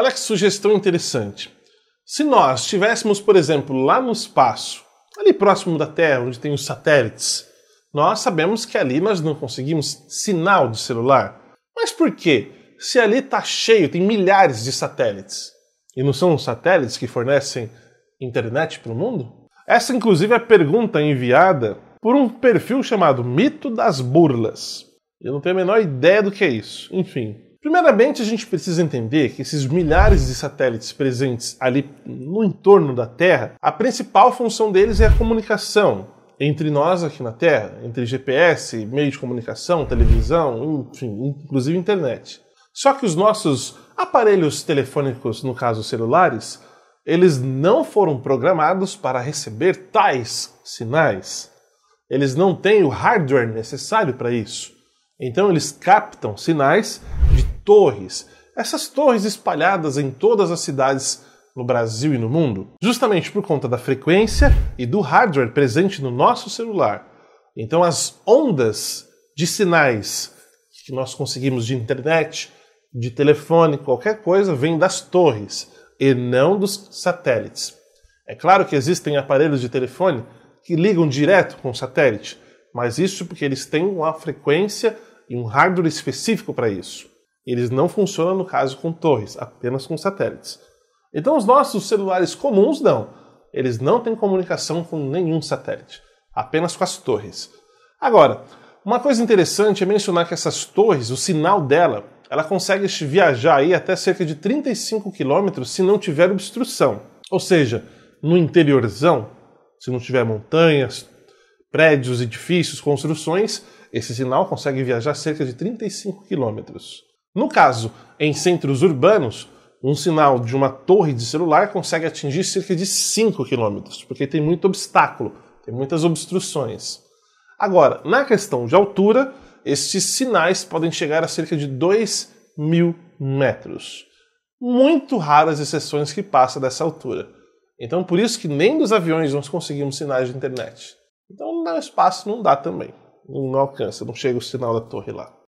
Olha que sugestão interessante. Se nós estivéssemos, por exemplo, lá no espaço, ali próximo da Terra, onde tem os satélites, nós sabemos que ali nós não conseguimos sinal de celular. Mas por quê? Se ali está cheio, tem milhares de satélites. E não são os satélites que fornecem internet para o mundo? Essa, inclusive, é a pergunta enviada por um perfil chamado Mito das Burlas. Eu não tenho a menor ideia do que é isso. Enfim, Primeiramente, a gente precisa entender que esses milhares de satélites presentes ali no entorno da Terra, a principal função deles é a comunicação, entre nós aqui na Terra, entre GPS, meio de comunicação, televisão, enfim, inclusive internet. Só que os nossos aparelhos telefônicos, no caso celulares, eles não foram programados para receber tais sinais. Eles não têm o hardware necessário para isso. Então eles captam sinais torres. Essas torres espalhadas em todas as cidades no Brasil e no mundo, justamente por conta da frequência e do hardware presente no nosso celular. Então, as ondas de sinais que nós conseguimos de internet, de telefone, qualquer coisa, vêm das torres e não dos satélites. É claro que existem aparelhos de telefone que ligam direto com o satélite, mas isso porque eles têm uma frequência e um hardware específico para isso. Eles não funcionam no caso com torres, apenas com satélites. Então os nossos celulares comuns não. Eles não têm comunicação com nenhum satélite, apenas com as torres. Agora, uma coisa interessante é mencionar que essas torres, o sinal dela, ela consegue viajar aí até cerca de 35 km se não tiver obstrução. Ou seja, no interiorzão, se não tiver montanhas, prédios, edifícios, construções, esse sinal consegue viajar cerca de 35 quilômetros. No caso, em centros urbanos, um sinal de uma torre de celular consegue atingir cerca de 5 km, porque tem muito obstáculo, tem muitas obstruções. Agora, na questão de altura, estes sinais podem chegar a cerca de 2 mil metros. Muito raras exceções que passa dessa altura. Então, por isso que nem dos aviões nós conseguimos sinais de internet. Então, no espaço, não dá também. Não alcança, não chega o sinal da torre lá.